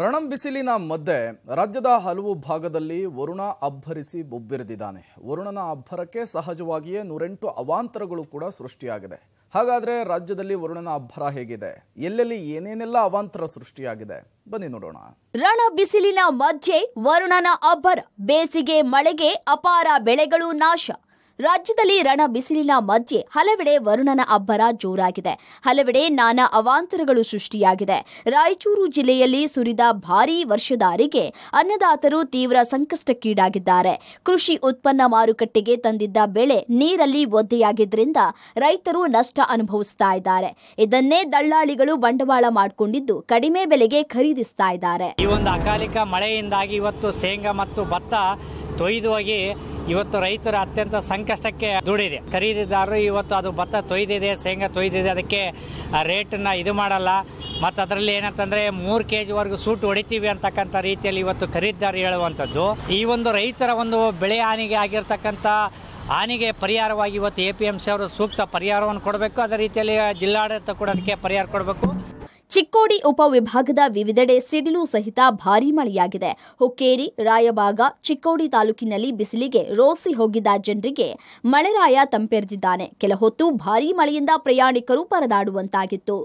ರಣಬಿಸಿಲಿನ ಮಧ್ಯೆ ರಾಜ್ಯದ ಹಲವು ಭಾಗದಲ್ಲಿ ವರುಣ ಅಬ್ಬರಿಸಿ ಬೊಬ್ಬಿರಿದಿದ್ದಾನೆ ವರುಣನ ಅಬ್ಬರಕ್ಕೆ ಸಹಜವಾಗಿಯೇ ನೂರೆಂಟು ಅವಾಂತರಗಳು ಕೂಡ ಸೃಷ್ಟಿಯಾಗಿದೆ ಹಾಗಾದರೆ ರಾಜ್ಯದಲ್ಲಿ ವರುಣನ ಅಬ್ಬರ ಹೇಗಿದೆ ಎಲ್ಲೆಲ್ಲಿ ಏನೇನೆಲ್ಲ ಅವಾಂತರ ಸೃಷ್ಟಿಯಾಗಿದೆ ಬನ್ನಿ ನೋಡೋಣ ರಣ ಬಿಸಿಲಿನ ಮಧ್ಯೆ ವರುಣನ ಅಬ್ಬರ ಬೇಸಿಗೆ ಮಳೆಗೆ ಅಪಾರ ಬೆಳೆಗಳು ನಾಶ ರಾಜ್ಯದಲ್ಲಿ ರಣ ಬಿಸಿಲಿನ ಮಧ್ಯೆ ಹಲವೆಡೆ ವರುಣನ ಅಬ್ಬರ ಜೋರಾಗಿದೆ ಹಲವೆಡೆ ನಾನಾ ಅವಾಂತರಗಳು ಸೃಷ್ಟಿಯಾಗಿದೆ ರಾಯಚೂರು ಜಿಲ್ಲೆಯಲ್ಲಿ ಸುರಿದ ಭಾರೀ ವರ್ಷದಾರಿಗೆ ಅನ್ನದಾತರು ತೀವ್ರ ಸಂಕಷ್ಟಕ್ಕೀಡಾಗಿದ್ದಾರೆ ಕೃಷಿ ಉತ್ಪನ್ನ ಮಾರುಕಟ್ಟೆಗೆ ತಂದಿದ್ದ ಬೆಳೆ ನೀರಲ್ಲಿ ಒದ್ದೆಯಾಗಿದ್ದರಿಂದ ರೈತರು ನಷ್ಟ ಅನುಭವಿಸ್ತಾ ಇದ್ದಾರೆ ಇದನ್ನೇ ದಳ್ಳಾಳಿಗಳು ಬಂಡವಾಳ ಮಾಡಿಕೊಂಡಿದ್ದು ಕಡಿಮೆ ಬೆಲೆಗೆ ಖರೀದಿಸ್ತಾ ಇದ್ದಾರೆ ಈ ಒಂದು ಅಕಾಲಿಕ ಮಳೆಯಿಂದಾಗಿ ಇವತ್ತು ಶೇಂಗಾ ಮತ್ತು ಭತ್ತ ತೊಯ್ದು ಹೋಗಿ ಇವತ್ತು ರೈತರ ಅತ್ಯಂತ ಸಂಕಷ್ಟಕ್ಕೆ ದುಡಿದೆ ಖರೀದಿದಾರರು ಇವತ್ತು ಅದು ಭತ್ತ ತೊಯ್ದಿದೆ ಶೇಂಗಾ ತೊಯ್ದಿದೆ ಅದಕ್ಕೆ ರೇಟನ್ನ ಇದು ಮಾಡಲ್ಲ ಮತ್ತು ಅದರಲ್ಲಿ ಏನಂತಂದರೆ ಮೂರು ಕೆ ಜಿವರೆಗೂ ಸೂಟ್ ಹೊಡಿತೀವಿ ಅಂತಕ್ಕಂಥ ರೀತಿಯಲ್ಲಿ ಇವತ್ತು ಖರೀದಿದಾರರು ಹೇಳುವಂಥದ್ದು ಈ ಒಂದು ರೈತರ ಒಂದು ಬೆಳೆ ಹಾನಿಗೆ ಆಗಿರ್ತಕ್ಕಂಥ ಹಾನಿಗೆ ಪರಿಹಾರವಾಗಿ ಇವತ್ತು ಎ ಪಿ ಎಂ ಸಿ ಅವರು ಸೂಕ್ತ ಪರಿಹಾರವನ್ನು ಕೊಡಬೇಕು ಅದೇ ರೀತಿಯಲ್ಲಿ ಜಿಲ್ಲಾಡಳಿತ ಕೂಡ ಅದಕ್ಕೆ ಪರಿಹಾರ ಕೊಡಬೇಕು ಚಿಕ್ಕೋಡಿ ಉಪವಿಭಾಗದ ವಿವಿಧೆಡೆ ಸಿಡಿಲು ಸಹಿತ ಭಾರೀ ಮಳೆಯಾಗಿದೆ ಹುಕ್ಕೇರಿ ರಾಯಭಾಗ ಚಿಕ್ಕೋಡಿ ತಾಲೂಕಿನಲ್ಲಿ ಬಿಸಿಲಿಗೆ ರೋಸಿ ಹೋಗಿದ್ದ ಜನರಿಗೆ ಮಳೆರಾಯ ತಂಪೆರೆದಿದ್ದಾನೆ ಕೆಲ ಹೊತ್ತು ಭಾರೀ ಮಳೆಯಿಂದ ಪ್ರಯಾಣಿಕರು ಪರದಾಡುವಂತಾಗಿತ್ತು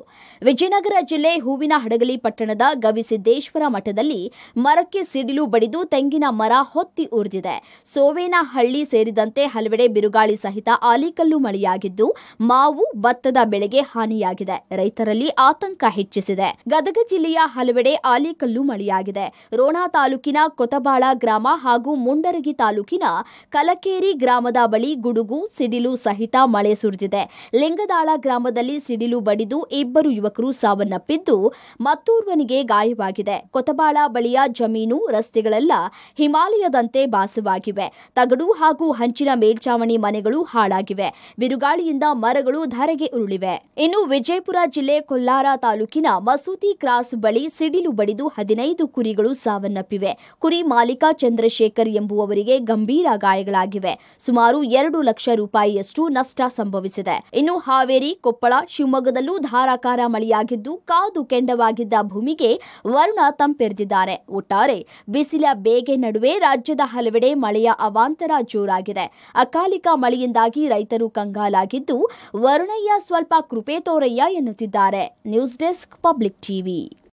ವಿಜಯನಗರ ಜಿಲ್ಲೆ ಹೂವಿನ ಹಡಗಲಿ ಪಟ್ಟಣದ ಗವಿಸಿದ್ದೇಶ್ವರ ಮಠದಲ್ಲಿ ಮರಕ್ಕೆ ಸಿಡಿಲು ಬಡಿದು ತೆಂಗಿನ ಮರ ಹೊತ್ತಿ ಉರಿದಿದೆ ಸೋವೇನಹಳ್ಳಿ ಸೇರಿದಂತೆ ಹಲವೆಡೆ ಬಿರುಗಾಳಿ ಸಹಿತ ಆಲಿಕಲ್ಲು ಮಳೆಯಾಗಿದ್ದು ಮಾವು ಭತ್ತದ ಬೆಳೆಗೆ ಹಾನಿಯಾಗಿದೆ ರೈತರಲ್ಲಿ ಆತಂಕ ಹೆಚ್ಚು ಹೆಚ್ಚಿಸಿದೆ ಗದಗ ಜಿಲ್ಲೆಯ ಹಲವೆಡೆ ಆಲಿಕಲ್ಲು ಮಳೆಯಾಗಿದೆ ರೋಣ ತಾಲೂಕಿನ ಕೊತಬಾಳ ಗ್ರಾಮ ಹಾಗೂ ಮುಂಡರಗಿ ತಾಲೂಕಿನ ಕಲಕೇರಿ ಗ್ರಾಮದ ಬಳಿ ಗುಡುಗು ಸಿಡಿಲು ಸಹಿತ ಮಳೆ ಸುರಿದಿದೆ ಲಿಂಗದಾಳ ಗ್ರಾಮದಲ್ಲಿ ಸಿಡಿಲು ಬಡಿದು ಇಬ್ಬರು ಯುವಕರು ಸಾವನ್ನಪ್ಪಿದ್ದು ಮತ್ತೋರ್ವನಿಗೆ ಗಾಯವಾಗಿದೆ ಕೊತಬಾಳ ಬಳಿಯ ಜಮೀನು ರಸ್ತೆಗಳೆಲ್ಲ ಹಿಮಾಲಯದಂತೆ ಭಾಸವಾಗಿವೆ ತಗಡು ಹಾಗೂ ಹಂಚಿನ ಮೇಲ್ಚಾವಣಿ ಮನೆಗಳು ಹಾಳಾಗಿವೆ ಬಿರುಗಾಳಿಯಿಂದ ಮರಗಳು ಧರೆಗೆ ಉರುಳಿವೆ ಇನ್ನು ವಿಜಯಪುರ ಜಿಲ್ಲೆ ಕೊಲ್ಲಾರ ತಾಲೂಕಿನ ಮಸೂತಿ ಕ್ರಾಸ್ ಬಳಿ ಸಿಡಿಲು ಬಡಿದು ಹದಿನೈದು ಕುರಿಗಳು ಸಾವನ್ನಪ್ಪಿವೆ ಕುರಿ ಮಾಲೀಕ ಚಂದ್ರಶೇಖರ್ ಎಂಬುವವರಿಗೆ ಗಂಭೀರ ಗಾಯಗಳಾಗಿವೆ ಸುಮಾರು ಎರಡು ಲಕ್ಷ ರೂಪಾಯಿಯಷ್ಟು ನಷ್ಟ ಸಂಭವಿಸಿದೆ ಇನ್ನು ಹಾವೇರಿ ಕೊಪ್ಪಳ ಶಿವಮೊಗ್ಗದಲ್ಲೂ ಧಾರಾಕಾರ ಮಳೆಯಾಗಿದ್ದು ಕಾದು ಕೆಂಡವಾಗಿದ್ದ ಭೂಮಿಗೆ ವರುಣ ತಂಪೆರೆದಿದ್ದಾರೆ ಒಟ್ಟಾರೆ ಬಿಸಿಲ ಬೇಗೆ ನಡುವೆ ರಾಜ್ಯದ ಹಲವೆಡೆ ಮಳೆಯ ಅವಾಂತರ ಜೋರಾಗಿದೆ ಅಕಾಲಿಕ ಮಳೆಯಿಂದಾಗಿ ರೈತರು ಕಂಗಾಲಾಗಿದ್ದು ವರುಣಯ್ಯ ಸ್ವಲ್ಪ ಕೃಪೆ ತೋರಯ್ಯ ಎನ್ನುತ್ತಿದ್ದಾರೆ ನ್ಯೂಸ್ ಡೆಸ್ಕ್ Public TV.